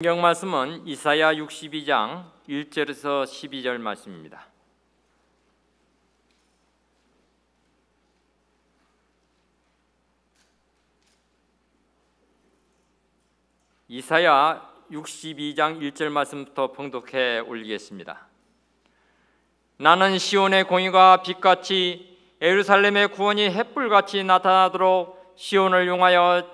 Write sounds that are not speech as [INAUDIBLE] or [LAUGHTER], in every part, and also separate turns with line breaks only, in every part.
성경 말씀은 이사야 62장 1절에서 12절 말씀입니다. 이사야 62장 1절 말씀부터 봉독해 올리겠습니다. 나는 시온의 공의가 빛같이 예루살렘의 구원이 햇불같이 나타나도록 시온을 용하여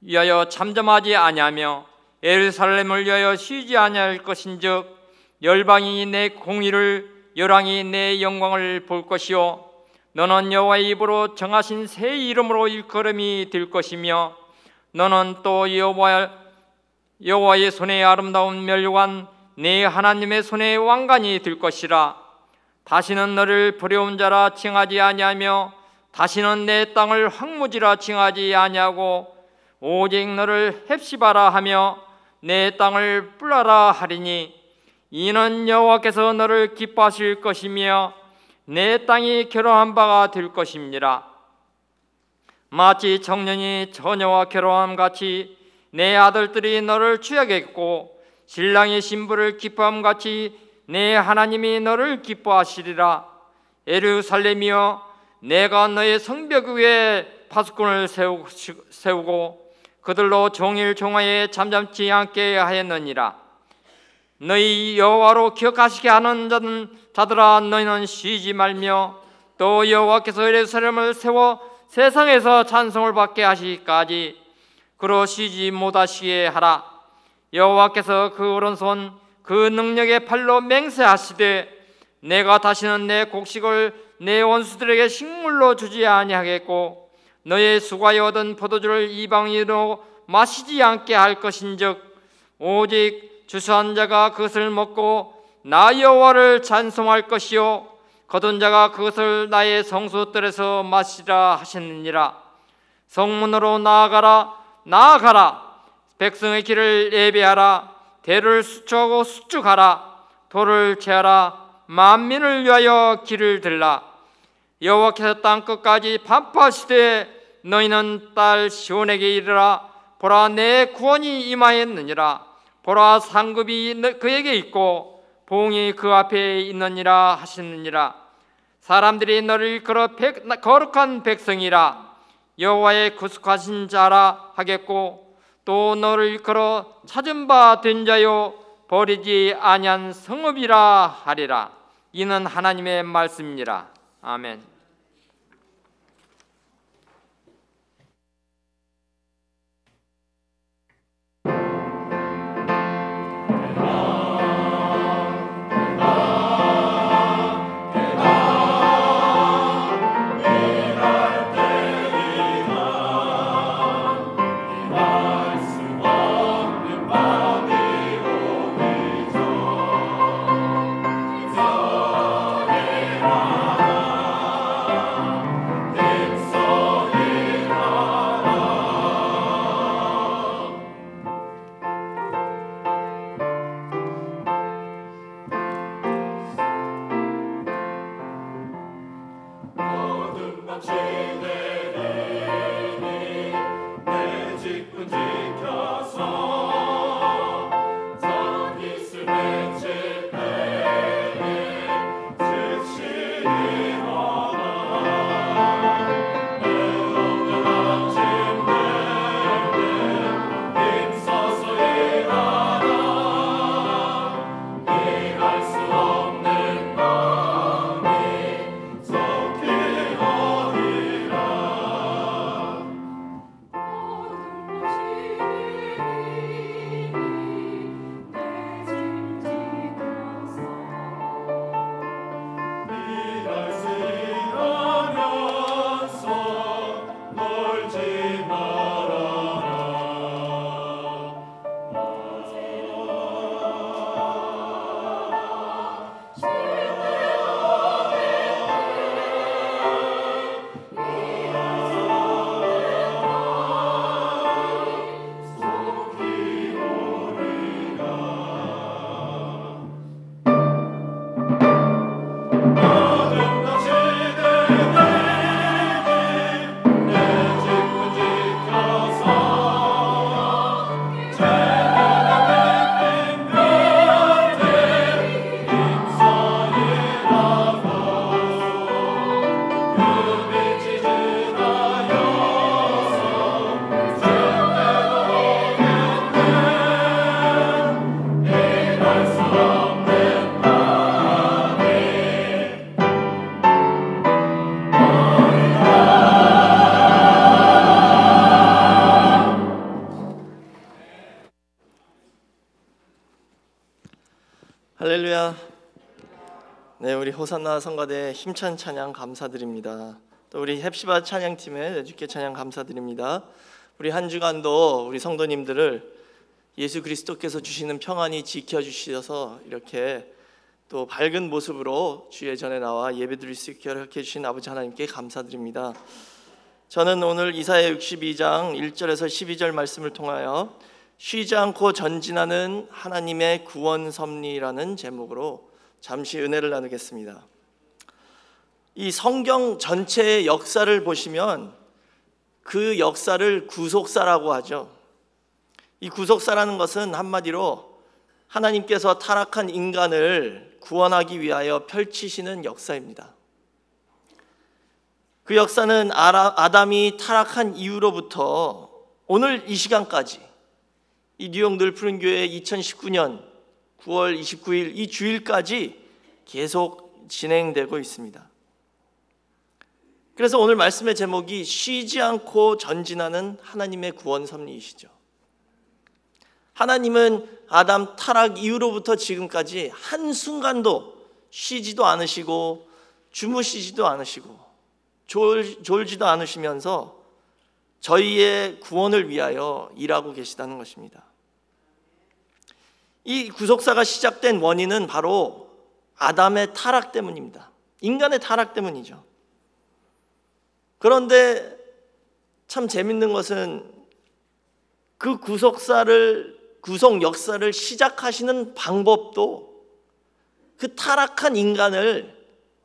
위하여 잠잠하지 아니하며 예루살렘을 위하여 쉬지 아니할 것인즉 열방이 내 공의를 열왕이 내 영광을 볼 것이요 너는 여호와의 입으로 정하신 새 이름으로 일컬음이 될 것이며 너는 또 여호와 의 손에 아름다운 멸관 네 하나님의 손에 왕관이 될 것이라 다시는 너를 부려운 자라 칭하지 아니하며 다시는 내 땅을 황무지라 칭하지 아니하고 오직 너를 헵시바라 하며 내 땅을 뿌라라 하리니 이는 여호와께서 너를 기뻐하실 것이며 내 땅이 결혼한 바가 될 것입니다. 마치 청년이 처녀와 결혼함 같이 내 아들들이 너를 취하겠고 신랑이 신부를 기뻐함 같이 내 하나님이 너를 기뻐하시리라 에루살렘이여 내가 너의 성벽 위에 파수꾼을 세우고 그들로 종일 종하에 잠잠치 않게 하였느니라. 너희 여호와로 기억하시게 하는 자는 자들아 너희는 쉬지 말며 또 여호와께서 예루살렘을 세워 세상에서 찬송을 받게 하시기까지 그러시지 못하시게 하라 여호와께서 그 오른손 그 능력의 팔로 맹세하시되 내가 다시는 내 곡식을 내 원수들에게 식물로 주지 아니하겠고 너의 수가에 얻은 포도주를 이방인으로 마시지 않게 할 것인즉 오직 주수한 자가 그것을 먹고 나 여호와를 찬송할 것이요 거둔 자가 그것을 나의 성수들에서 마시라 하셨느니라 성문으로 나아가라 나아가라 백성의 길을 예배하라 대를 수축하고 수축하라 돌을 채하라 만민을 위하여 길을 들라 여호와께서 땅 끝까지 반파시되 너희는 딸 시온에게 이르라 보라 내 구원이 임하였느니라 보라 상급이 그에게 있고 봉이 그 앞에 있느니라 하시느니라 사람들이 너를 이끌어 백, 거룩한 백성이라 여호와의 구속하신 자라 하겠고 또 너를 이끌어 찾은 바 된 자요 버리지 아니한 성읍이라 하리라 이는 하나님의 말씀이라 아멘.
할렐루야. 네, 우리 호산나 성가대 힘찬 찬양 감사드립니다. 또 우리 햅시바 찬양팀의 주께 찬양 감사드립니다. 우리 한 주간도 우리 성도님들을 예수 그리스도께서 주시는 평안이 지켜 주셔서 이렇게 또 밝은 모습으로 주의 전에 나와 예배드릴 수 있게 해 주신 아버지 하나님께 감사드립니다. 저는 오늘 이사야 62장 1절에서 12절 말씀을 통하여 쉬지 않고 전진하는 하나님의 구원 섭리라는 제목으로 잠시 은혜를 나누겠습니다. 이 성경 전체의 역사를 보시면 그 역사를 구속사라고 하죠. 이 구속사라는 것은 한마디로 하나님께서 타락한 인간을 구원하기 위하여 펼치시는 역사입니다. 그 역사는 아담이 타락한 이후로부터 오늘 이 시간까지 이 뉴욕 늘 푸른 교회 2019년 9월 29일 이 주일까지 계속 진행되고 있습니다. 그래서 오늘 말씀의 제목이 쉬지 않고 전진하는 하나님의 구원 섭리이시죠. 하나님은 아담 타락 이후로부터 지금까지 한순간도 쉬지도 않으시고 주무시지도 않으시고 졸, 졸지도 않으시면서 저희의 구원을 위하여 일하고 계시다는 것입니다. 이 구속사가 시작된 원인은 바로 아담의 타락 때문입니다. 인간의 타락 때문이죠. 그런데 참 재밌는 것은 그 구속사를 구속 역사를 시작하시는 방법도 그 타락한 인간을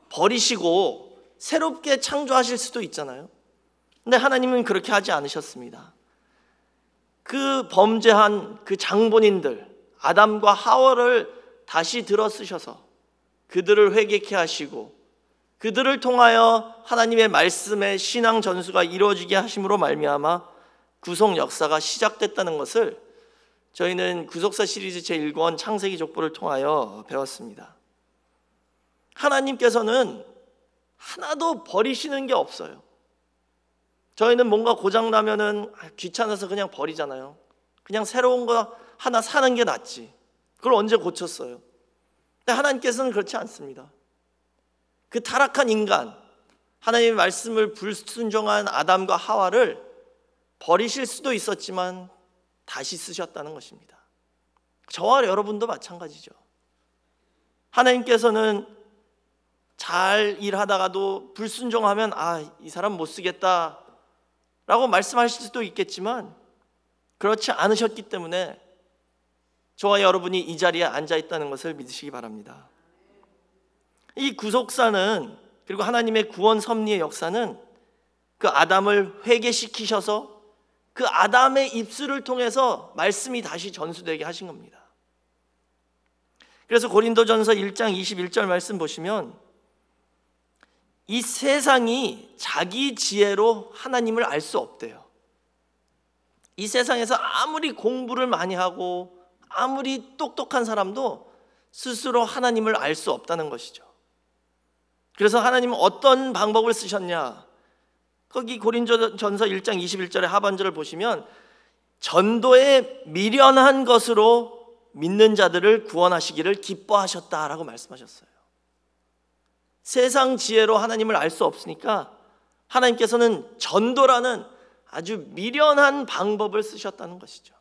버리시고 새롭게 창조하실 수도 있잖아요. 근데 하나님은 그렇게 하지 않으셨습니다. 그 범죄한 그 장본인들 아담과 하와를 다시 들어 쓰셔서 그들을 회개케 하시고 그들을 통하여 하나님의 말씀의 신앙 전수가 이루어지게 하심으로 말미암아 구속 역사가 시작됐다는 것을 저희는 구속사 시리즈 제1권 창세기 족보를 통하여 배웠습니다. 하나님께서는 하나도 버리시는 게 없어요. 저희는 뭔가 고장 나면은 아, 귀찮아서 그냥 버리잖아요. 그냥 새로운 거 하나 사는 게 낫지. 그걸 언제 고쳤어요? 근데 하나님께서는 그렇지 않습니다. 그 타락한 인간, 하나님의 말씀을 불순종한 아담과 하와를 버리실 수도 있었지만 다시 쓰셨다는 것입니다. 저와 여러분도 마찬가지죠. 하나님께서는 잘 일하다가도 불순종하면 아, 이 사람 못 쓰겠다. 라고 말씀하실 수도 있겠지만 그렇지 않으셨기 때문에 저와 여러분이 이 자리에 앉아 있다는 것을 믿으시기 바랍니다. 이 구속사는 그리고 하나님의 구원 섭리의 역사는 그 아담을 회개시키셔서 그 아담의 입술을 통해서 말씀이 다시 전수되게 하신 겁니다. 그래서 고린도전서 1장 21절 말씀 보시면 이 세상이 자기 지혜로 하나님을 알 수 없대요. 이 세상에서 아무리 공부를 많이 하고 아무리 똑똑한 사람도 스스로 하나님을 알 수 없다는 것이죠. 그래서 하나님은 어떤 방법을 쓰셨냐? 거기 고린전서 1장 21절의 하반절을 보시면 전도에 미련한 것으로 믿는 자들을 구원하시기를 기뻐하셨다라고 말씀하셨어요. 세상 지혜로 하나님을 알 수 없으니까 하나님께서는 전도라는 아주 미련한 방법을 쓰셨다는 것이죠.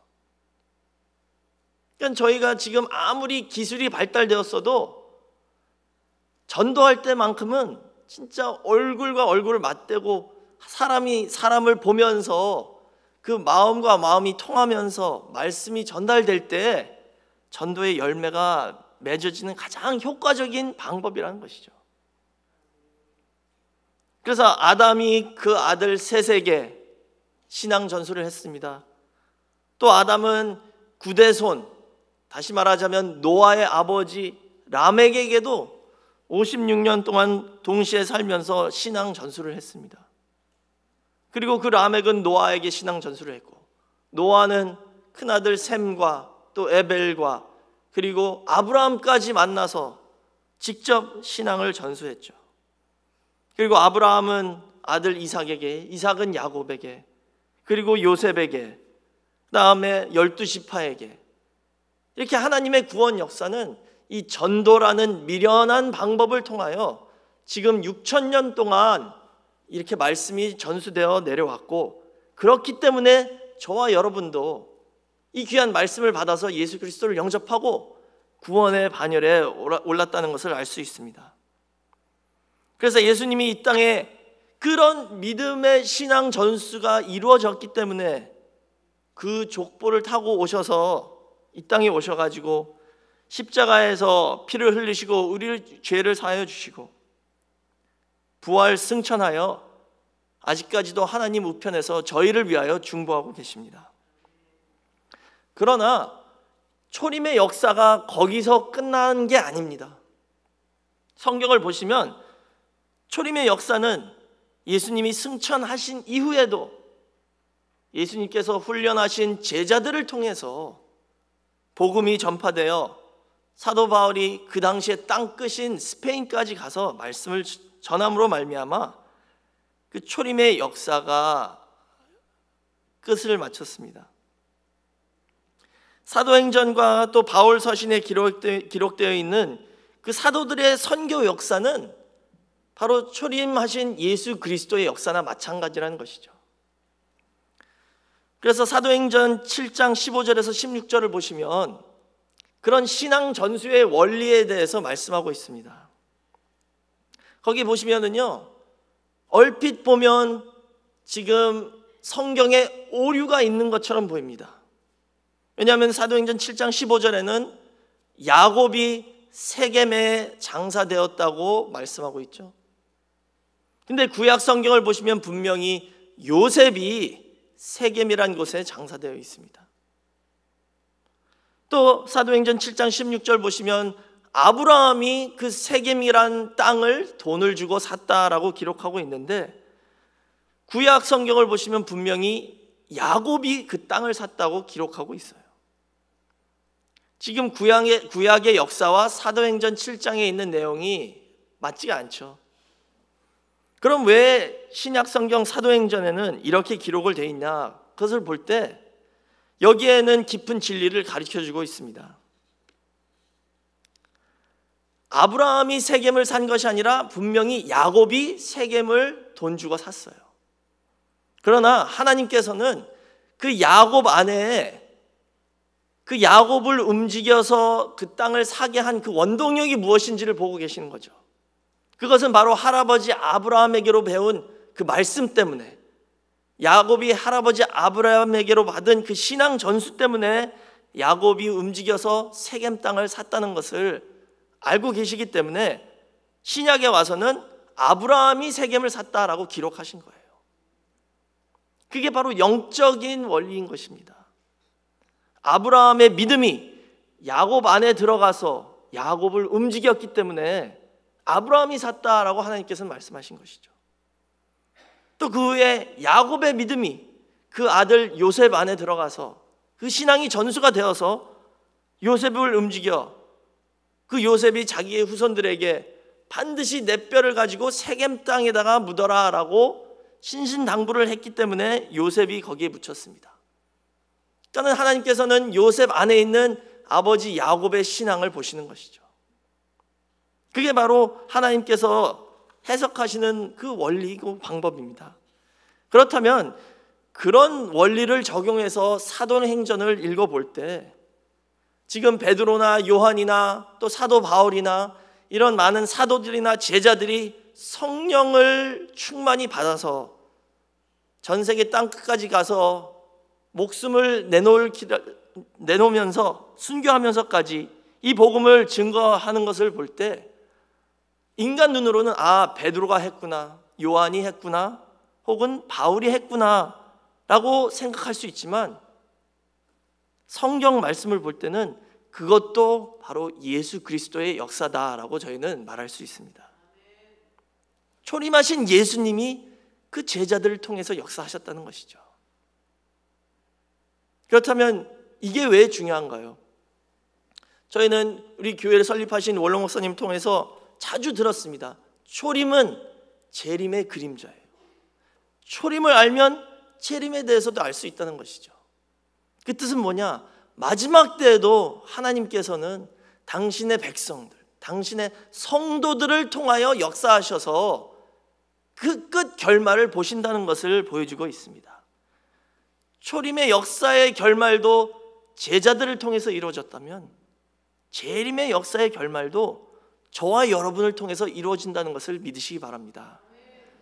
그러니까 저희가 지금 아무리 기술이 발달되었어도 전도할 때만큼은 진짜 얼굴과 얼굴을 맞대고 사람이 사람을 보면서 그 마음과 마음이 통하면서 말씀이 전달될 때 전도의 열매가 맺어지는 가장 효과적인 방법이라는 것이죠. 그래서 아담이 그 아들 셋에게 신앙 전수를 했습니다. 또 아담은 구대손, 다시 말하자면 노아의 아버지 람에게도 56년 동안 동시에 살면서 신앙 전수를 했습니다. 그리고 그 라멕은 노아에게 신앙 전수를 했고 노아는 큰아들 샘과 또 에벨과 그리고 아브라함까지 만나서 직접 신앙을 전수했죠. 그리고 아브라함은 아들 이삭에게, 이삭은 야곱에게, 그리고 요셉에게, 그 다음에 열두 시파에게. 이렇게 하나님의 구원 역사는 이 전도라는 미련한 방법을 통하여 지금 6천 년 동안 이렇게 말씀이 전수되어 내려왔고 그렇기 때문에 저와 여러분도 이 귀한 말씀을 받아서 예수 그리스도를 영접하고 구원의 반열에 올랐다는 것을 알 수 있습니다. 그래서 예수님이 이 땅에 그런 믿음의 신앙 전수가 이루어졌기 때문에 그 족보를 타고 오셔서 이 땅에 오셔가지고 십자가에서 피를 흘리시고 우리를 죄를 사하여 주시고 부활 승천하여 아직까지도 하나님 우편에서 저희를 위하여 중보하고 계십니다. 그러나 초림의 역사가 거기서 끝난 게 아닙니다. 성경을 보시면 초림의 역사는 예수님이 승천하신 이후에도 예수님께서 훈련하신 제자들을 통해서 복음이 전파되어 사도 바울이 그 당시에 땅 끝인 스페인까지 가서 말씀을 전함으로 말미암아 그 초림의 역사가 끝을 마쳤습니다. 사도행전과 또 바울 서신에 기록되, 어 있는 그 사도들의 선교 역사는 바로 초림하신 예수 그리스도의 역사나 마찬가지라는 것이죠. 그래서 사도행전 7장 15절에서 16절을 보시면 그런 신앙 전수의 원리에 대해서 말씀하고 있습니다. 거기 보시면은요, 얼핏 보면 지금 성경에 오류가 있는 것처럼 보입니다. 왜냐하면 사도행전 7장 15절에는 야곱이 세겜에 장사되었다고 말씀하고 있죠. 근데 구약 성경을 보시면 분명히 요셉이 세겜이란 곳에 장사되어 있습니다. 또 사도행전 7장 16절 보시면 아브라함이 그 세겜이란 땅을 돈을 주고 샀다라고 기록하고 있는데 구약 성경을 보시면 분명히 야곱이 그 땅을 샀다고 기록하고 있어요. 지금 구약의, 구약의 역사와 사도행전 7장에 있는 내용이 맞지가 않죠. 그럼 왜 신약 성경 사도행전에는 이렇게 기록을 돼 있냐? 그것을 볼 때 여기에는 깊은 진리를 가르쳐 주고 있습니다. 아브라함이 세겜을 산 것이 아니라 분명히 야곱이 세겜을 돈 주고 샀어요. 그러나 하나님께서는 그 야곱 안에 그 야곱을 움직여서 그 땅을 사게 한 그 원동력이 무엇인지를 보고 계시는 거죠. 그것은 바로 할아버지 아브라함에게로 배운 그 말씀 때문에 야곱이 할아버지 아브라함에게로 받은 그 신앙 전수 때문에 야곱이 움직여서 세겜 땅을 샀다는 것을 알고 계시기 때문에 신약에 와서는 아브라함이 세겜을 샀다라고 기록하신 거예요. 그게 바로 영적인 원리인 것입니다. 아브라함의 믿음이 야곱 안에 들어가서 야곱을 움직였기 때문에 아브라함이 샀다라고 하나님께서는 말씀하신 것이죠. 또 그의 야곱의 믿음이 그 아들 요셉 안에 들어가서 그 신앙이 전수가 되어서 요셉을 움직여 그 요셉이 자기의 후손들에게 반드시 내 뼈를 가지고 세겜 땅에다가 묻어라라고 신신당부를 했기 때문에 요셉이 거기에 묻혔습니다. 저는 하나님께서는 요셉 안에 있는 아버지 야곱의 신앙을 보시는 것이죠. 그게 바로 하나님께서 해석하시는 그 원리고 이 그 방법입니다. 그렇다면 그런 원리를 적용해서 사도행전을 읽어볼 때 지금 베드로나 요한이나 또 사도 바울이나 이런 많은 사도들이나 제자들이 성령을 충만히 받아서 전 세계 땅 끝까지 가서 목숨을 내놓을 기다, 내놓으면서 순교하면서까지 이 복음을 증거하는 것을 볼때 인간 눈으로는 아 베드로가 했구나 요한이 했구나 혹은 바울이 했구나라고 생각할 수 있지만 성경 말씀을 볼 때는 그것도 바로 예수 그리스도의 역사다라고 저희는 말할 수 있습니다. 초림하신 예수님이 그 제자들을 통해서 역사하셨다는 것이죠. 그렇다면 이게 왜 중요한가요? 저희는 우리 교회를 설립하신 원 l 목사님 통해서 자주 들었습니다. 초림은 재림의 그림자예요. 초림을 알면 재림에 대해서도 알 수 있다는 것이죠. 그 뜻은 뭐냐? 마지막 때에도 하나님께서는 당신의 백성들, 당신의 성도들을 통하여 역사하셔서 그 끝 결말을 보신다는 것을 보여주고 있습니다. 초림의 역사의 결말도 제자들을 통해서 이루어졌다면 재림의 역사의 결말도 저와 여러분을 통해서 이루어진다는 것을 믿으시기 바랍니다.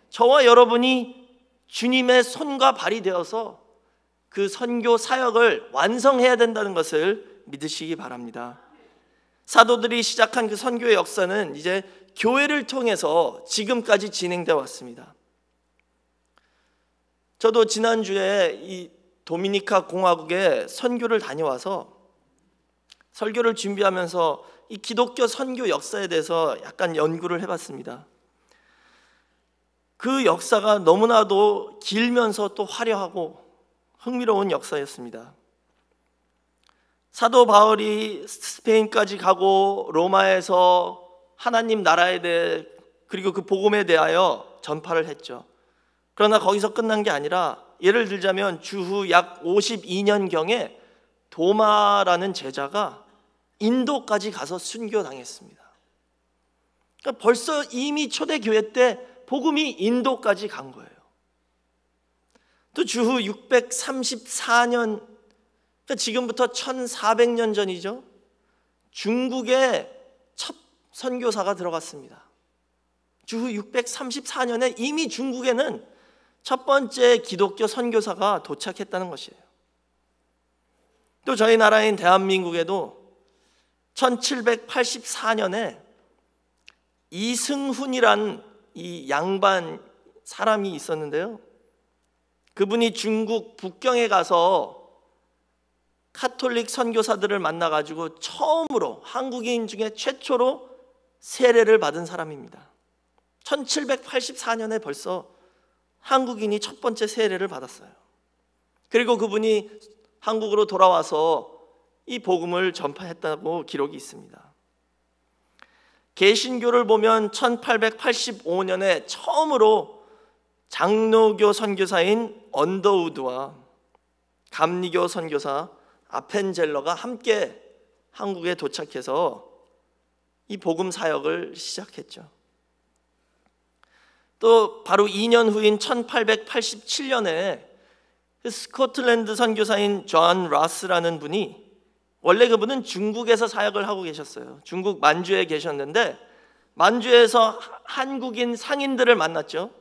저와 여러분이 주님의 손과 발이 되어서 그 선교 사역을 완성해야 된다는 것을 믿으시기 바랍니다. 사도들이 시작한 그 선교의 역사는 이제 교회를 통해서 지금까지 진행되어 왔습니다. 저도 지난주에 이 도미니카 공화국에 선교를 다녀와서 설교를 준비하면서 이 기독교 선교 역사에 대해서 약간 연구를 해봤습니다. 그 역사가 너무나도 길면서 또 화려하고 흥미로운 역사였습니다. 사도 바울이 스페인까지 가고 로마에서 하나님 나라에 대해 그리고 그 복음에 대하여 전파를 했죠. 그러나 거기서 끝난 게 아니라 예를 들자면 주후 약 52년경에 도마라는 제자가 인도까지 가서 순교당했습니다. 그러니까 벌써 이미 초대교회 때 복음이 인도까지 간 거예요. 또 주후 634년, 그러니까 지금부터 1400년 전이죠. 중국에 첫 선교사가 들어갔습니다. 주후 634년에 이미 중국에는 첫 번째 기독교 선교사가 도착했다는 것이에요. 또 저희 나라인 대한민국에도 1784년에 이승훈이란 이 양반 사람이 있었는데요. 그분이 중국 북경에 가서 카톨릭 선교사들을 만나 가지고 처음으로 한국인 중에 최초로 세례를 받은 사람입니다. 1784년에 벌써 한국인이 첫 번째 세례를 받았어요. 그리고 그분이 한국으로 돌아와서 이 복음을 전파했다고 기록이 있습니다. 개신교를 보면 1885년에 처음으로 장로교 선교사인 언더우드와 감리교 선교사 아펜젤러가 함께 한국에 도착해서 이 복음 사역을 시작했죠. 또 바로 2년 후인 1887년에 그 스코틀랜드 선교사인 존 라스라는 분이 원래 그분은 중국에서 사역을 하고 계셨어요. 중국 만주에 계셨는데 만주에서 한국인 상인들을 만났죠.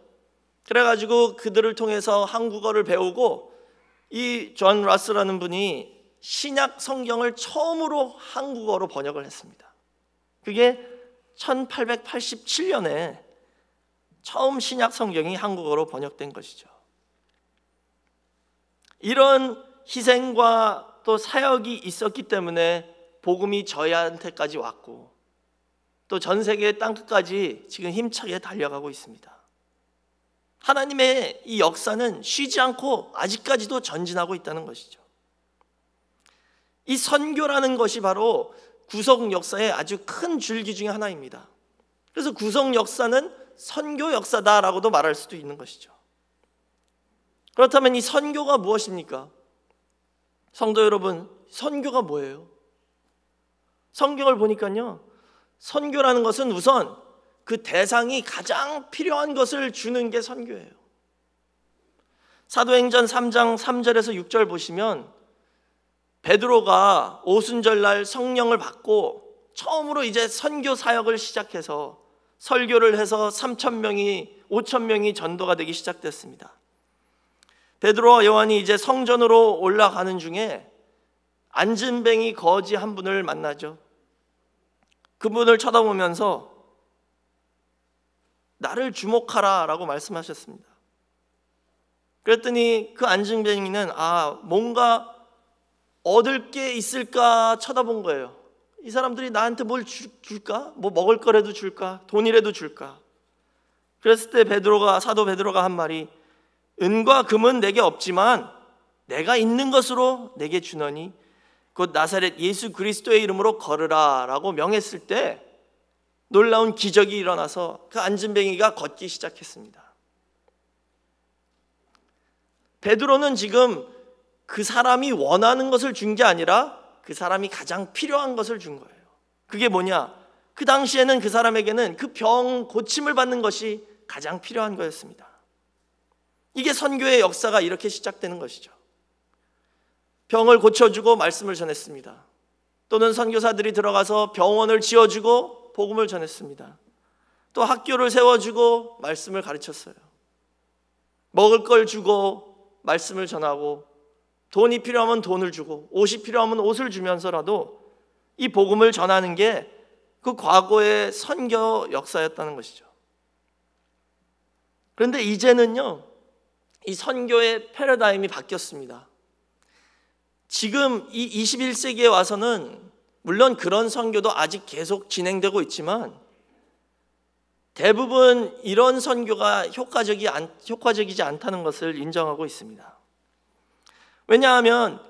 그래가지고 그들을 통해서 한국어를 배우고 이 존 라스라는 분이 신약 성경을 처음으로 한국어로 번역을 했습니다. 그게 1887년에 처음 신약 성경이 한국어로 번역된 것이죠. 이런 희생과 또 사역이 있었기 때문에 복음이 저희한테까지 왔고 또 전 세계 땅끝까지 지금 힘차게 달려가고 있습니다. 하나님의 이 역사는 쉬지 않고 아직까지도 전진하고 있다는 것이죠. 이 선교라는 것이 바로 구속 역사의 아주 큰 줄기 중의 하나입니다. 그래서 구속 역사는 선교 역사다라고도 말할 수도 있는 것이죠. 그렇다면 이 선교가 무엇입니까? 성도 여러분, 선교가 뭐예요? 성경을 보니까요. 선교라는 것은 우선 그 대상이 가장 필요한 것을 주는 게 선교예요. 사도행전 3장 3절에서 6절 보시면 베드로가 오순절날 성령을 받고 처음으로 이제 선교 사역을 시작해서 설교를 해서 3천 명이 5천 명이 전도가 되기 시작됐습니다. 베드로와 요한이 이제 성전으로 올라가는 중에 안진뱅이 거지 한 분을 만나죠. 그분을 쳐다보면서 나를 주목하라 라고 말씀하셨습니다. 그랬더니 그 안진뱅이는 아, 뭔가 얻을 게 있을까 쳐다본 거예요. 이 사람들이 나한테 뭘 주, 줄까? 뭐 먹을 거라도 줄까? 돈이라도 줄까? 그랬을 때 베드로가 사도 베드로가 한 말이 은과 금은 내게 없지만 내가 있는 것으로 내게 주너니 곧 나사렛 예수 그리스도의 이름으로 걸으라라고 명했을 때 놀라운 기적이 일어나서 그안은뱅이가 걷기 시작했습니다. 베드로는 지금 그 사람이 원하는 것을 준 게 아니라 그 사람이 가장 필요한 것을 준 거예요. 그게 뭐냐? 그 당시에는 그 사람에게는 그 병 고침을 받는 것이 가장 필요한 거였습니다. 이게 선교의 역사가 이렇게 시작되는 것이죠. 병을 고쳐주고 말씀을 전했습니다. 또는 선교사들이 들어가서 병원을 지어주고 복음을 전했습니다. 또 학교를 세워주고 말씀을 가르쳤어요. 먹을 걸 주고 말씀을 전하고 돈이 필요하면 돈을 주고 옷이 필요하면 옷을 주면서라도 이 복음을 전하는 게 그 과거의 선교 역사였다는 것이죠. 그런데 이제는요, 이 선교의 패러다임이 바뀌었습니다. 지금 이 21세기에 와서는 물론 그런 선교도 아직 계속 진행되고 있지만 대부분 이런 선교가 효과적이 안, 효과적이지 않다는 것을 인정하고 있습니다. 왜냐하면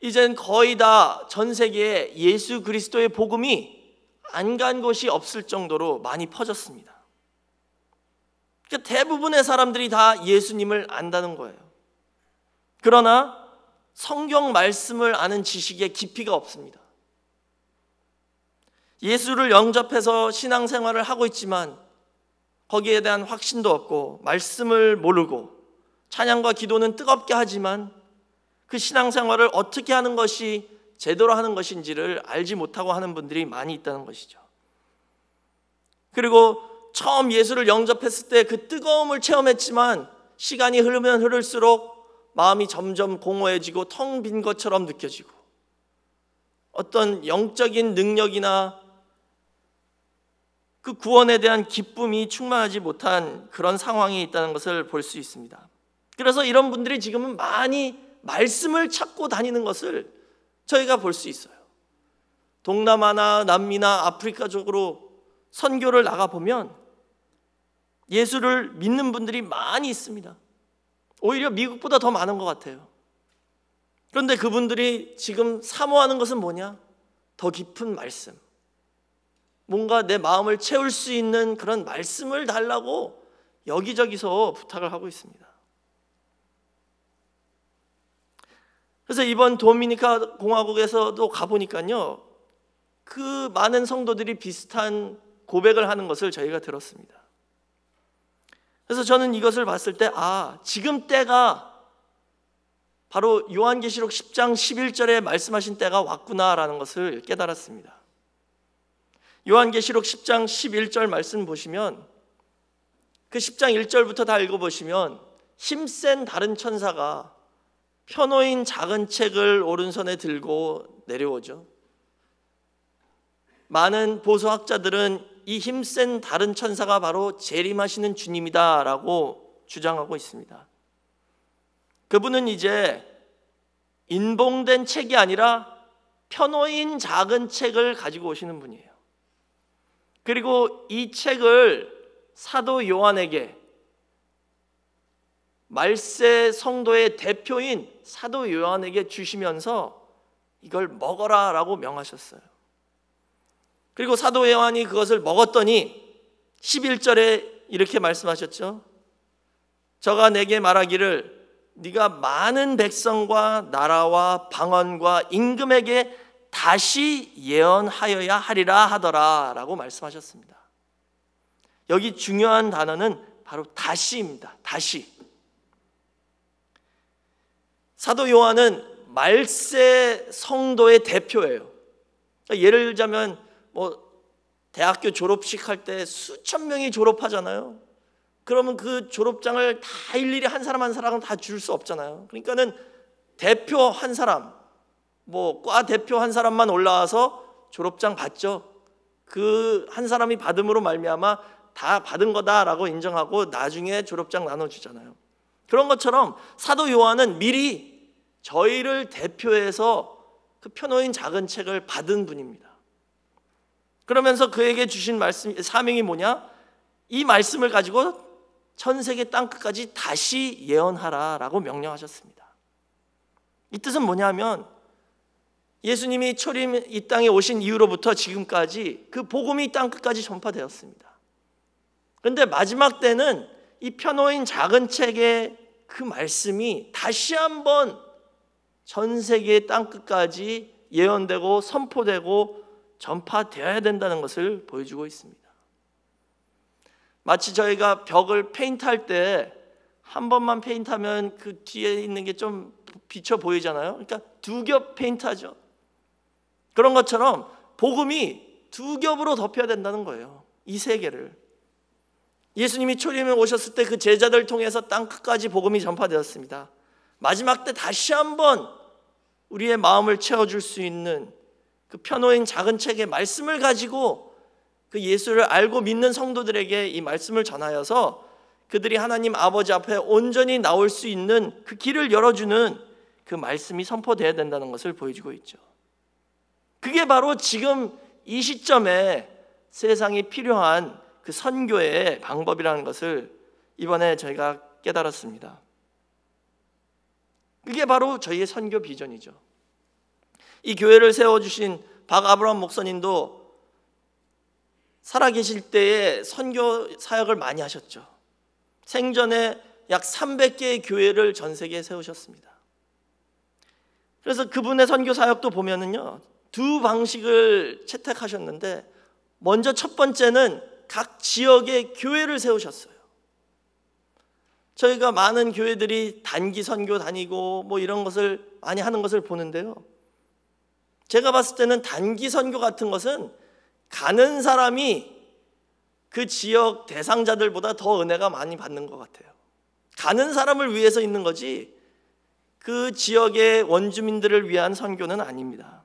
이젠 거의 다 전 세계에 예수 그리스도의 복음이 안 간 곳이 없을 정도로 많이 퍼졌습니다. 그러니까 대부분의 사람들이 다 예수님을 안다는 거예요. 그러나 성경 말씀을 아는 지식에 깊이가 없습니다. 예수를 영접해서 신앙생활을 하고 있지만 거기에 대한 확신도 없고 말씀을 모르고 찬양과 기도는 뜨겁게 하지만 그 신앙생활을 어떻게 하는 것이 제대로 하는 것인지를 알지 못하고 하는 분들이 많이 있다는 것이죠. 그리고 처음 예수를 영접했을 때 그 뜨거움을 체험했지만 시간이 흐르면 흐를수록 마음이 점점 공허해지고 텅 빈 것처럼 느껴지고 어떤 영적인 능력이나 그 구원에 대한 기쁨이 충만하지 못한 그런 상황이 있다는 것을 볼 수 있습니다. 그래서 이런 분들이 지금은 많이 말씀을 찾고 다니는 것을 저희가 볼 수 있어요. 동남아나 남미나 아프리카 쪽으로 선교를 나가보면 예수를 믿는 분들이 많이 있습니다. 오히려 미국보다 더 많은 것 같아요. 그런데 그분들이 지금 사모하는 것은 뭐냐? 더 깊은 말씀. 뭔가 내 마음을 채울 수 있는 그런 말씀을 달라고 여기저기서 부탁을 하고 있습니다. 그래서 이번 도미니카 공화국에서도 가보니까요. 그 많은 성도들이 비슷한 고백을 하는 것을 저희가 들었습니다. 그래서 저는 이것을 봤을 때, 아, 지금 때가 바로 요한계시록 10장 11절에 말씀하신 때가 왔구나라는 것을 깨달았습니다. 요한계시록 10장 11절 말씀 보시면 그 10장 1절부터 다 읽어보시면 힘센 다른 천사가 펴놓인 작은 책을 오른손에 들고 내려오죠. 많은 보수학자들은 이 힘센 다른 천사가 바로 재림하시는 주님이다라고 주장하고 있습니다. 그분은 이제 인봉된 책이 아니라 편호인 작은 책을 가지고 오시는 분이에요. 그리고 이 책을 사도 요한에게 말세 성도의 대표인 사도 요한에게 주시면서 이걸 먹어라라고 명하셨어요. 그리고 사도 요한이 그것을 먹었더니 11절에 이렇게 말씀하셨죠. 저가 내게 말하기를 네가 많은 백성과 나라와 방언과 임금에게 다시 예언하여야 하리라 하더라라고 말씀하셨습니다. 여기 중요한 단어는 바로 다시입니다. 다시. 사도 요한은 말세 성도의 대표예요. 그러니까 예를 들자면 뭐 대학교 졸업식 할 때 수천 명이 졸업하잖아요. 그러면 그 졸업장을 다 일일이 한 사람 한 사람은 다 줄 수 없잖아요. 그러니까는 대표 한 사람, 뭐과 대표 한 사람만 올라와서 졸업장 받죠. 그 한 사람이 받음으로 말미암아 다 받은 거다라고 인정하고 나중에 졸업장 나눠주잖아요. 그런 것처럼 사도 요한은 미리 저희를 대표해서 그 펴놓인 작은 책을 받은 분입니다. 그러면서 그에게 주신 말씀 사명이 뭐냐? 이 말씀을 가지고 천 세계 땅 끝까지 다시 예언하라라고 명령하셨습니다. 이 뜻은 뭐냐면 예수님이 초림 이 땅에 오신 이후로부터 지금까지 그 복음이 땅 끝까지 전파되었습니다. 그런데 마지막 때는 이 펴놓인 작은 책의 그 말씀이 다시 한번 전 세계 땅 끝까지 예언되고 선포되고 전파되어야 된다는 것을 보여주고 있습니다. 마치 저희가 벽을 페인트할 때 한 번만 페인트하면 그 뒤에 있는 게 좀 비쳐 보이잖아요. 그러니까 두 겹 페인트하죠. 그런 것처럼 복음이 두 겹으로 덮여야 된다는 거예요. 이 세계를. 예수님이 초림에 오셨을 때 그 제자들 통해서 땅 끝까지 복음이 전파되었습니다. 마지막 때 다시 한번 우리의 마음을 채워줄 수 있는 그 펴놓인 작은 책에 말씀을 가지고 그 예수를 알고 믿는 성도들에게 이 말씀을 전하여서 그들이 하나님 아버지 앞에 온전히 나올 수 있는 그 길을 열어주는 그 말씀이 선포되어야 된다는 것을 보여주고 있죠. 그게 바로 지금 이 시점에 세상이 필요한 그 선교의 방법이라는 것을 이번에 저희가 깨달았습니다. 그게 바로 저희의 선교 비전이죠. 이 교회를 세워주신 박 아브라함 목사님도 살아계실 때에 선교 사역을 많이 하셨죠. 생전에 약 300개의 교회를 전 세계에 세우셨습니다. 그래서 그분의 선교 사역도 보면은요. 두 방식을 채택하셨는데 먼저 첫 번째는 각 지역에 교회를 세우셨어요. 저희가 많은 교회들이 단기 선교 다니고 뭐 이런 것을 많이 하는 것을 보는데요. 제가 봤을 때는 단기 선교 같은 것은 가는 사람이 그 지역 대상자들보다 더 은혜가 많이 받는 것 같아요. 가는 사람을 위해서 있는 거지 그 지역의 원주민들을 위한 선교는 아닙니다.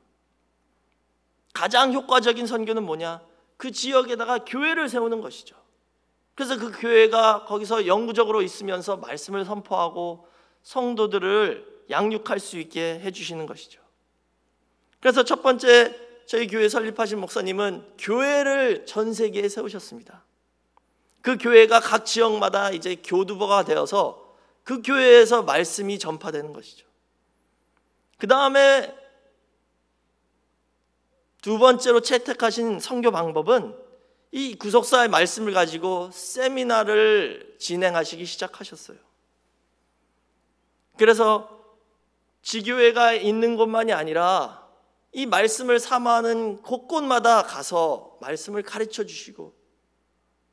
가장 효과적인 선교는 뭐냐? 그 지역에다가 교회를 세우는 것이죠. 그래서 그 교회가 거기서 영구적으로 있으면서 말씀을 선포하고 성도들을 양육할 수 있게 해주시는 것이죠. 그래서 첫 번째 저희 교회 설립하신 목사님은 교회를 전 세계에 세우셨습니다. 그 교회가 각 지역마다 이제 교두보가 되어서 그 교회에서 말씀이 전파되는 것이죠. 그 다음에 두 번째로 채택하신 선교 방법은 이 구속사의 말씀을 가지고 세미나를 진행하시기 시작하셨어요. 그래서 지교회가 있는 곳만이 아니라 이 말씀을 삼모하는 곳곳마다 가서 말씀을 가르쳐 주시고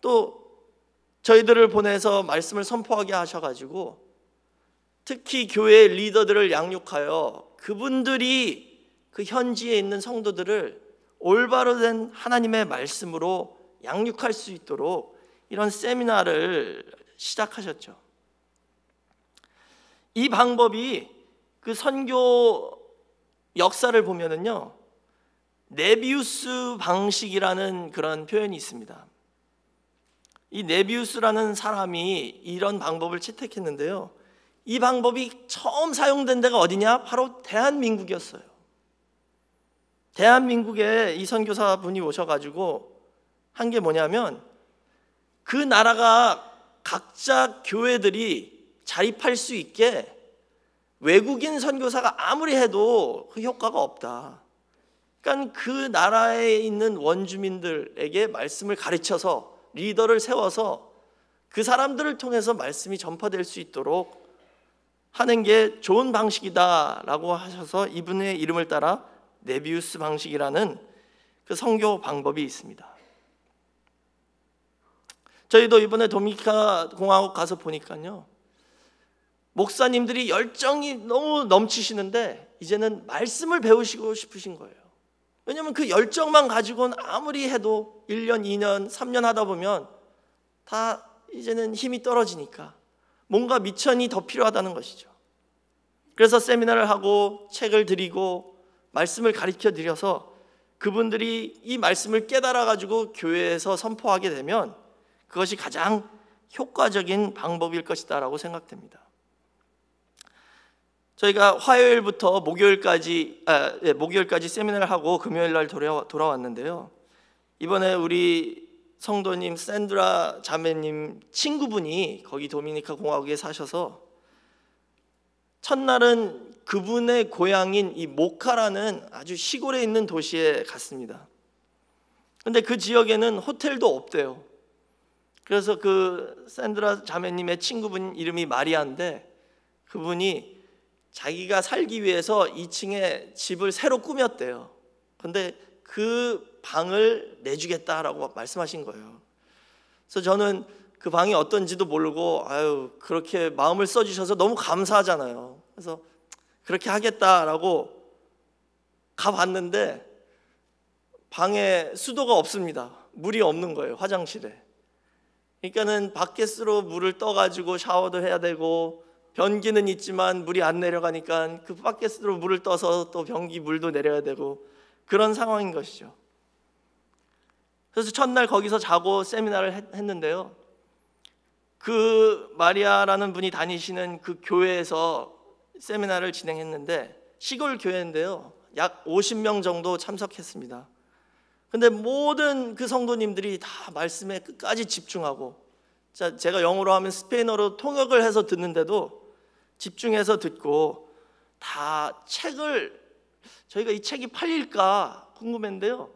또 저희들을 보내서 말씀을 선포하게 하셔가지고 특히 교회의 리더들을 양육하여 그분들이 그 현지에 있는 성도들을 올바로 된 하나님의 말씀으로 양육할 수 있도록 이런 세미나를 시작하셨죠. 이 방법이 그 선교 역사를 보면은요. 네비우스 방식이라는 그런 표현이 있습니다. 이 네비우스라는 사람이 이런 방법을 채택했는데요. 이 방법이 처음 사용된 데가 어디냐? 바로 대한민국이었어요. 대한민국에 이 선교사분이 오셔가지고 한 게 뭐냐면 그 나라가 각자 교회들이 자립할 수 있게 외국인 선교사가 아무리 해도 그 효과가 없다. 그러니까 그 나라에 있는 원주민들에게 말씀을 가르쳐서 리더를 세워서 그 사람들을 통해서 말씀이 전파될 수 있도록 하는 게 좋은 방식이다라고 하셔서 이분의 이름을 따라 네비우스 방식이라는 그 성교 방법이 있습니다. 저희도 이번에 도미카 공화국 가서 보니까요. 목사님들이 열정이 너무 넘치시는데 이제는 말씀을 배우시고 싶으신 거예요. 왜냐하면 그 열정만 가지고는 아무리 해도 1년, 2년, 3년 하다 보면 다 이제는 힘이 떨어지니까 뭔가 미천이 더 필요하다는 것이죠. 그래서 세미나를 하고 책을 드리고 말씀을 가르쳐 드려서 그분들이 이 말씀을 깨달아 가지고 교회에서 선포하게 되면 그것이 가장 효과적인 방법일 것이다라고 생각됩니다. 저희가 화요일부터 목요일까지 아, 예, 목요일까지 세미나를 하고 금요일 날 돌아, 돌아왔는데요. 이번에 우리 성도님 샌드라 자매님 친구분이 거기 도미니카 공화국에 사셔서 첫날은 그분의 고향인 이 모카라는 아주 시골에 있는 도시에 갔습니다. 근데 그 지역에는 호텔도 없대요. 그래서 그 샌드라 자매님의 친구분 이름이 마리아인데 그분이 자기가 살기 위해서 2층에 집을 새로 꾸몄대요. 근데 그 방을 내주겠다라고 말씀하신 거예요. 그래서 저는 그 방이 어떤지도 모르고 아유 그렇게 마음을 써주셔서 너무 감사하잖아요. 그래서 그렇게 하겠다라고 가봤는데 방에 수도가 없습니다. 물이 없는 거예요 화장실에. 그러니까는 밖에 쓰러 물을 떠가지고 샤워도 해야 되고 변기는 있지만 물이 안 내려가니까 그 바켓으로 물을 떠서 또 변기 물도 내려야 되고 그런 상황인 것이죠. 그래서 첫날 거기서 자고 세미나를 했는데요. 그 마리아라는 분이 다니시는 그 교회에서 세미나를 진행했는데 시골 교회인데요. 약 50명 정도 참석했습니다. 근데 모든 그 성도님들이 다 말씀에 끝까지 집중하고 제가 영어로 하면 스페인어로 통역을 해서 듣는데도 집중해서 듣고 다 책을 저희가 이 책이 팔릴까 궁금했는데요.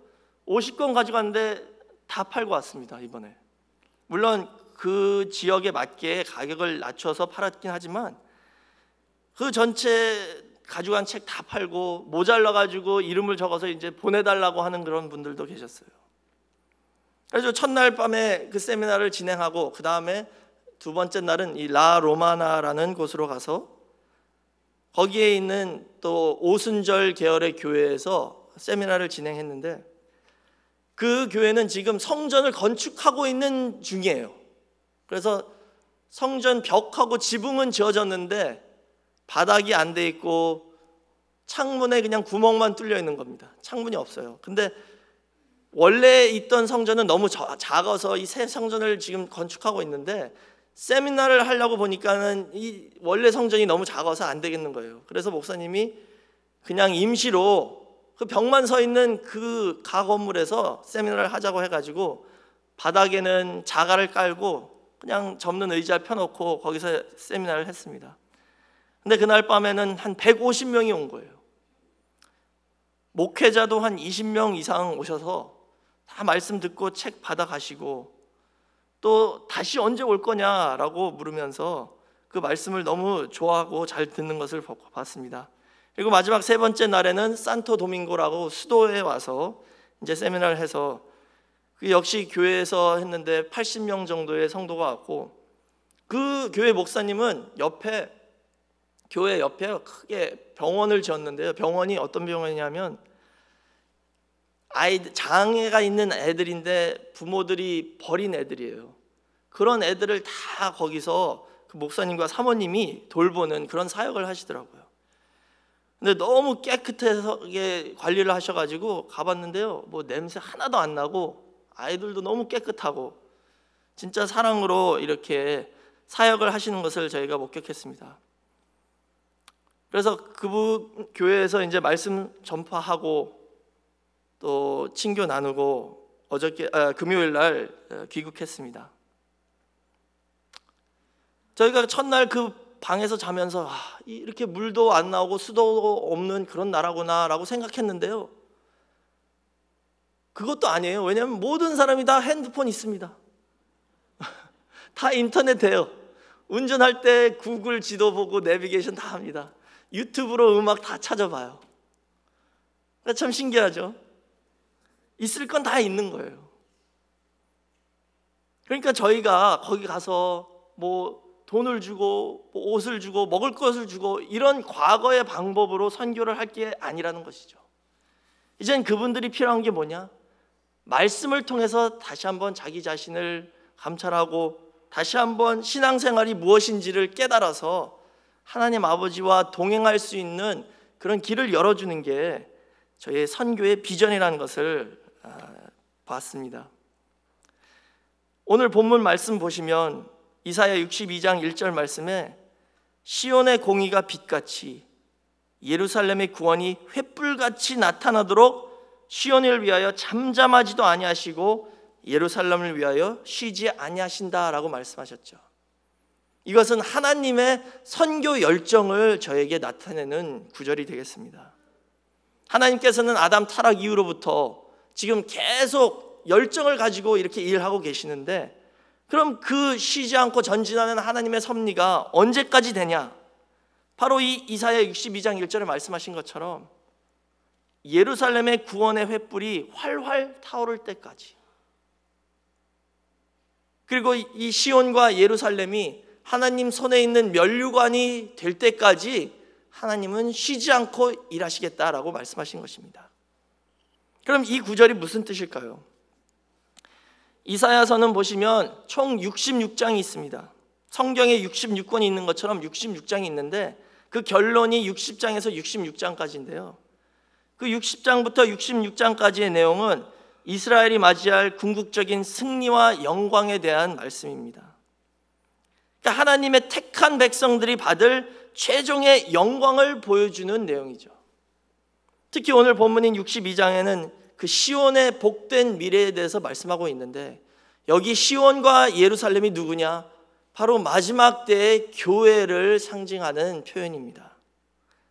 50권 가져갔는데 다 팔고 왔습니다, 이번에. 물론 그 지역에 맞게 가격을 낮춰서 팔았긴 하지만 그 전체 가져간 책 다 팔고 모자라 가지고 이름을 적어서 이제 보내달라고 하는 그런 분들도 계셨어요. 그래서 첫날 밤에 그 세미나를 진행하고 그 다음에 두 번째 날은 이 라 로마나라는 곳으로 가서 거기에 있는 또 오순절 계열의 교회에서 세미나를 진행했는데 그 교회는 지금 성전을 건축하고 있는 중이에요. 그래서 성전 벽하고 지붕은 지어졌는데 바닥이 안 돼 있고 창문에 그냥 구멍만 뚫려 있는 겁니다. 창문이 없어요. 근데 원래 있던 성전은 너무 작아서 이 새 성전을 지금 건축하고 있는데 세미나를 하려고 보니까는 이 원래 성전이 너무 작아서 안 되겠는 거예요. 그래서 목사님이 그냥 임시로 그 벽만 서 있는 그 가 건물에서 세미나를 하자고 해가지고 바닥에는 자갈을 깔고 그냥 접는 의자 를 펴놓고 거기서 세미나를 했습니다. 근데 그날 밤에는 한 150명이 온 거예요. 목회자도 한 20명 이상 오셔서 다 말씀 듣고 책 받아가시고 또 다시 언제 올 거냐라고 물으면서 그 말씀을 너무 좋아하고 잘 듣는 것을 봤습니다. 그리고 마지막 세 번째 날에는 산토 도밍고라고 수도에 와서 이제 세미나를 해서 그 역시 교회에서 했는데 80명 정도의 성도가 왔고 그 교회 목사님은 옆에 교회 옆에 크게 병원을 지었는데요. 병원이 어떤 병원이냐면 아이 장애가 있는 애들인데 부모들이 버린 애들이에요. 그런 애들을 다 거기서 그 목사님과 사모님이 돌보는 그런 사역을 하시더라고요. 근데 너무 깨끗하게 관리를 하셔가지고 가봤는데요. 뭐 냄새 하나도 안 나고 아이들도 너무 깨끗하고 진짜 사랑으로 이렇게 사역을 하시는 것을 저희가 목격했습니다. 그래서 그분 교회에서 이제 말씀 전파하고 또 친교 나누고 어저께 아, 금요일 날 어, 귀국했습니다. 저희가 첫날 그 방에서 자면서 아, 이렇게 물도 안 나오고 수도 없는 그런 나라구나라고 생각했는데요. 그것도 아니에요. 왜냐하면 모든 사람이 다 핸드폰 있습니다. [LAUGHS] 다 인터넷 돼요. 운전할 때 구글 지도 보고 내비게이션 다 합니다. 유튜브로 음악 다 찾아봐요. 그러니까 참 신기하죠. 있을 건 다 있는 거예요. 그러니까 저희가 거기 가서 뭐 돈을 주고 뭐 옷을 주고 먹을 것을 주고 이런 과거의 방법으로 선교를 할 게 아니라는 것이죠. 이젠 그분들이 필요한 게 뭐냐? 말씀을 통해서 다시 한번 자기 자신을 감찰하고 다시 한번 신앙생활이 무엇인지를 깨달아서 하나님 아버지와 동행할 수 있는 그런 길을 열어주는 게 저의 선교의 비전이라는 것을 아, 봤습니다. 오늘 본문 말씀 보시면 이사야 62장 1절 말씀에 시온의 공의가 빛같이 예루살렘의 구원이 횃불같이 나타나도록 시온을 위하여 잠잠하지도 아니하시고 예루살렘을 위하여 쉬지 아니하신다라고 말씀하셨죠. 이것은 하나님의 선교 열정을 저에게 나타내는 구절이 되겠습니다. 하나님께서는 아담 타락 이후로부터 지금 계속 열정을 가지고 이렇게 일하고 계시는데 그럼 그 쉬지 않고 전진하는 하나님의 섭리가 언제까지 되냐? 바로 이 이사야 62장 1절에 말씀하신 것처럼 예루살렘의 구원의 횃불이 활활 타오를 때까지 그리고 이 시온과 예루살렘이 하나님 손에 있는 면류관이 될 때까지 하나님은 쉬지 않고 일하시겠다라고 말씀하신 것입니다. 그럼 이 구절이 무슨 뜻일까요? 이사야서는 보시면 총 66장이 있습니다. 성경에 66권이 있는 것처럼 66장이 있는데 그 결론이 60장에서 66장까지인데요. 그 60장부터 66장까지의 내용은 이스라엘이 맞이할 궁극적인 승리와 영광에 대한 말씀입니다. 그러니까 하나님의 택한 백성들이 받을 최종의 영광을 보여주는 내용이죠. 특히 오늘 본문인 62장에는 그 시온의 복된 미래에 대해서 말씀하고 있는데 여기 시온과 예루살렘이 누구냐? 바로 마지막 때의 교회를 상징하는 표현입니다.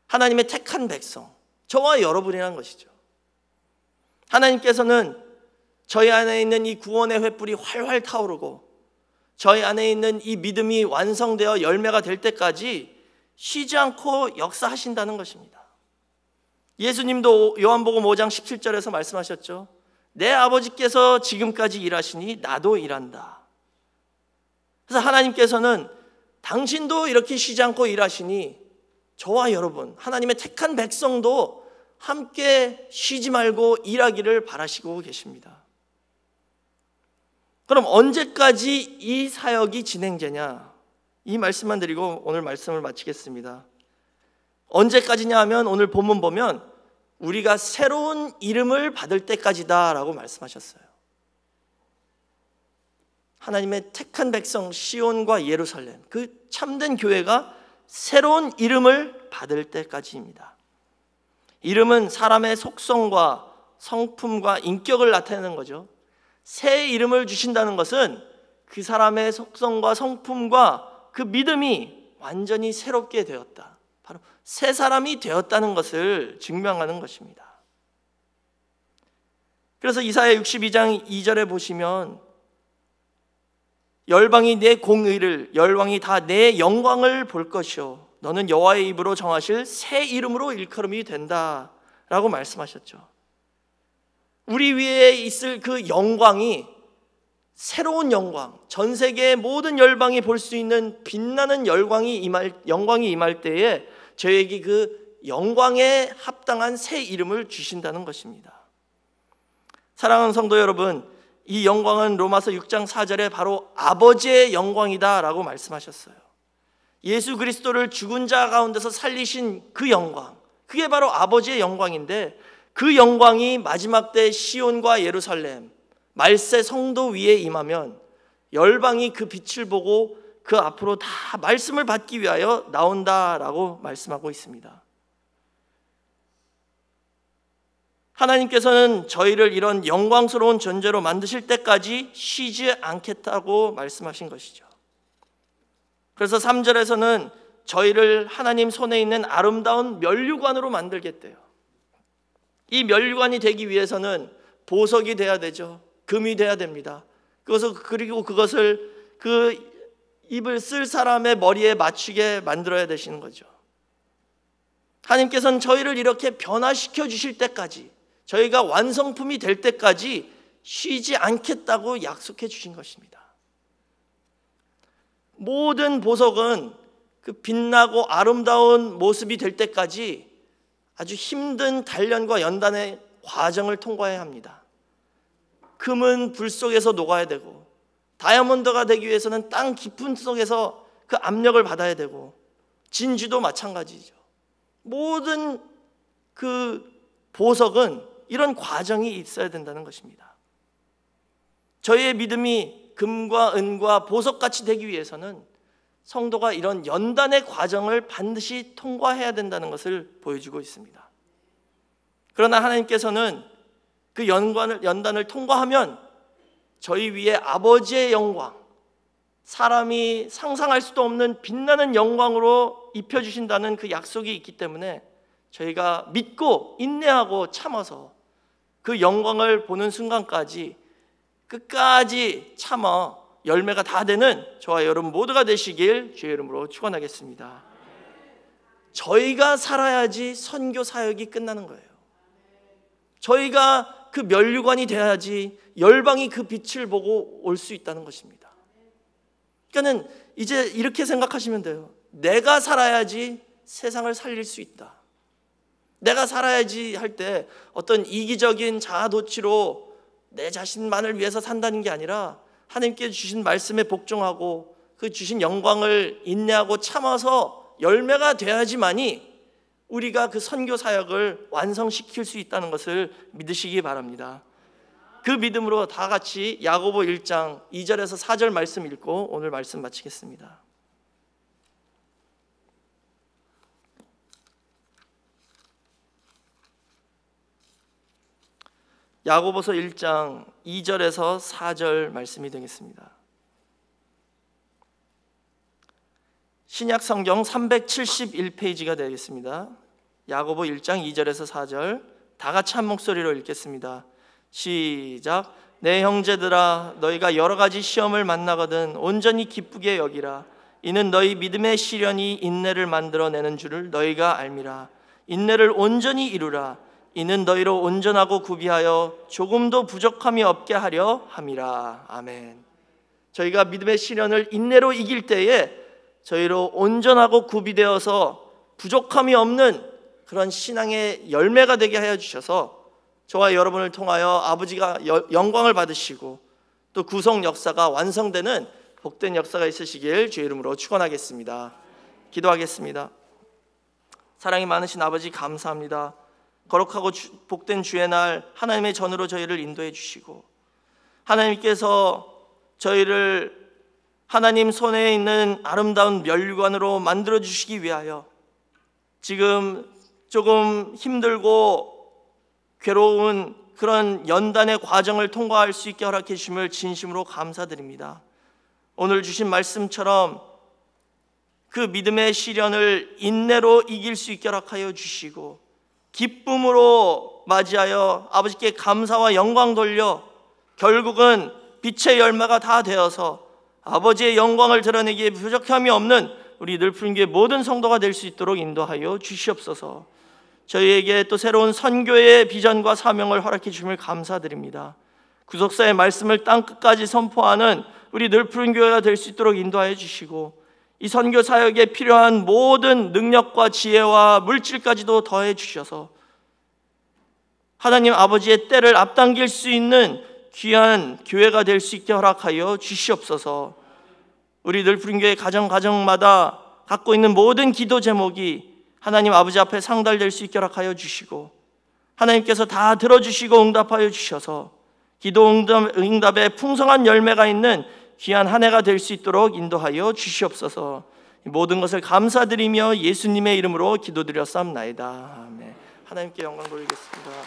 하나님의 택한 백성, 저와 여러분이란 것이죠. 하나님께서는 저희 안에 있는 이 구원의 횃불이 활활 타오르고 저희 안에 있는 이 믿음이 완성되어 열매가 될 때까지 쉬지 않고 역사하신다는 것입니다. 예수님도 요한복음 5장 17절에서 말씀하셨죠. 내 아버지께서 지금까지 일하시니 나도 일한다. 그래서 하나님께서는 당신도 이렇게 쉬지 않고 일하시니 저와 여러분, 하나님의 택한 백성도 함께 쉬지 말고 일하기를 바라시고 계십니다. 그럼 언제까지 이 사역이 진행되냐? 이 말씀만 드리고 오늘 말씀을 마치겠습니다. 언제까지냐 하면 오늘 본문 보면 우리가 새로운 이름을 받을 때까지다라고 말씀하셨어요. 하나님의 택한 백성 시온과 예루살렘 그 참된 교회가 새로운 이름을 받을 때까지입니다. 이름은 사람의 속성과 성품과 인격을 나타내는 거죠. 새 이름을 주신다는 것은 그 사람의 속성과 성품과 그 믿음이 완전히 새롭게 되었다. 바로 새 사람이 되었다는 것을 증명하는 것입니다. 그래서 이사야 62장 2절에 보시면 열방이 내 공의를 열왕이 다 내 영광을 볼 것이요 너는 여호와의 입으로 정하실 새 이름으로 일컬음이 된다라고 말씀하셨죠. 우리 위에 있을 그 영광이 새로운 영광, 전세계 모든 열방이 볼 수 있는 빛나는 열광이 임할 영광이 임할 때에 저에게 그 영광에 합당한 새 이름을 주신다는 것입니다. 사랑하는 성도 여러분, 이 영광은 로마서 6장 4절에 바로 아버지의 영광이다라고 말씀하셨어요. 예수 그리스도를 죽은 자 가운데서 살리신 그 영광. 그게 바로 아버지의 영광인데 그 영광이 마지막 때 시온과 예루살렘, 말세 성도 위에 임하면 열방이 그 빛을 보고 그 앞으로 다 말씀을 받기 위하여 나온다라고 말씀하고 있습니다. 하나님께서는 저희를 이런 영광스러운 존재로 만드실 때까지 쉬지 않겠다고 말씀하신 것이죠. 그래서 3절에서는 저희를 하나님 손에 있는 아름다운 멸류관으로 만들겠대요. 이 멸류관이 되기 위해서는 보석이 돼야 되죠. 금이 돼야 됩니다. 그래서 그리고 그것을 그 입을 쓸 사람의 머리에 맞추게 만들어야 되시는 거죠. 하나님께서는 저희를 이렇게 변화시켜 주실 때까지 저희가 완성품이 될 때까지 쉬지 않겠다고 약속해 주신 것입니다. 모든 보석은 그 빛나고 아름다운 모습이 될 때까지 아주 힘든 단련과 연단의 과정을 통과해야 합니다. 금은 불 속에서 녹아야 되고 다이아몬드가 되기 위해서는 땅 깊은 속에서 그 압력을 받아야 되고 진주도 마찬가지죠. 모든 그 보석은 이런 과정이 있어야 된다는 것입니다. 저희의 믿음이 금과 은과 보석같이 되기 위해서는 성도가 이런 연단의 과정을 반드시 통과해야 된다는 것을 보여주고 있습니다. 그러나 하나님께서는 그 연관을, 연단을 통과하면 저희 위에 아버지의 영광, 사람이 상상할 수도 없는 빛나는 영광으로 입혀주신다는 그 약속이 있기 때문에 저희가 믿고 인내하고 참아서 그 영광을 보는 순간까지 끝까지 참아 열매가 다 되는 저와 여러분 모두가 되시길 주의 이름으로 축원하겠습니다. 저희가 살아야지 선교 사역이 끝나는 거예요. 저희가 그 멸류관이 되어야지 열방이 그 빛을 보고 올 수 있다는 것입니다. 그러니까는 이제 이렇게 생각하시면 돼요. 내가 살아야지 세상을 살릴 수 있다. 내가 살아야지 할 때 어떤 이기적인 자아도취로 내 자신만을 위해서 산다는 게 아니라 하나님께 주신 말씀에 복종하고 그 주신 영광을 인내하고 참아서 열매가 돼야지만이 우리가 그 선교 사역을 완성시킬 수 있다는 것을 믿으시기 바랍니다. 그 믿음으로 다 같이 야고보 1장 2절에서 4절 말씀 읽고 오늘 말씀 마치겠습니다. 야고보서 1장 2절에서 4절 말씀이 되겠습니다. 신약 성경 371페이지가 되겠습니다. 야고보 1장 2절에서 4절 다 같이 한 목소리로 읽겠습니다. 시작. 내 형제들아 너희가 여러 가지 시험을 만나거든 온전히 기쁘게 여기라 이는 너희 믿음의 시련이 인내를 만들어 내는 줄을 너희가 알미라 인내를 온전히 이루라 이는 너희로 온전하고 구비하여 조금도 부족함이 없게 하려 함이라 아멘. 저희가 믿음의 시련을 인내로 이길 때에 저희로 온전하고 구비되어서 부족함이 없는 그런 신앙의 열매가 되게 하여 주셔서 저와 여러분을 통하여 아버지가 영광을 받으시고 또 구성 역사가 완성되는 복된 역사가 있으시길 주의 이름으로 축원하겠습니다. 기도하겠습니다. 사랑이 많으신 아버지 감사합니다. 거룩하고 복된 주의 날 하나님의 전으로 저희를 인도해 주시고 하나님께서 저희를 하나님 손에 있는 아름다운 멸관으로 만들어 주시기 위하여 지금 조금 힘들고 괴로운 그런 연단의 과정을 통과할 수 있게 허락해 주심을 진심으로 감사드립니다. 오늘 주신 말씀처럼 그 믿음의 시련을 인내로 이길 수 있게 허락하여 주시고 기쁨으로 맞이하여 아버지께 감사와 영광 돌려 결국은 빛의 열매가 다 되어서 아버지의 영광을 드러내기에 부족함이 없는 우리 늘푸른 모든 성도가 될 수 있도록 인도하여 주시옵소서. 저희에게 또 새로운 선교의 비전과 사명을 허락해 주심을 감사드립니다. 구속사의 말씀을 땅 끝까지 선포하는 우리 늘 푸른 교회가 될 수 있도록 인도하여 주시고 이 선교 사역에 필요한 모든 능력과 지혜와 물질까지도 더해 주셔서 하나님 아버지의 때를 앞당길 수 있는 귀한 교회가 될 수 있게 허락하여 주시옵소서. 우리 늘 푸른 교회 가정 가정마다 갖고 있는 모든 기도 제목이 하나님 아버지 앞에 상달될 수 있게 락하여 주시고 하나님께서 다 들어주시고 응답하여 주셔서 기도 응답, 응답에 풍성한 열매가 있는 귀한 한 해가 될 수 있도록 인도하여 주시옵소서 모든 것을 감사드리며 예수님의 이름으로 기도드렸사옵나이다. 아멘. 하나님께 영광 돌리겠습니다.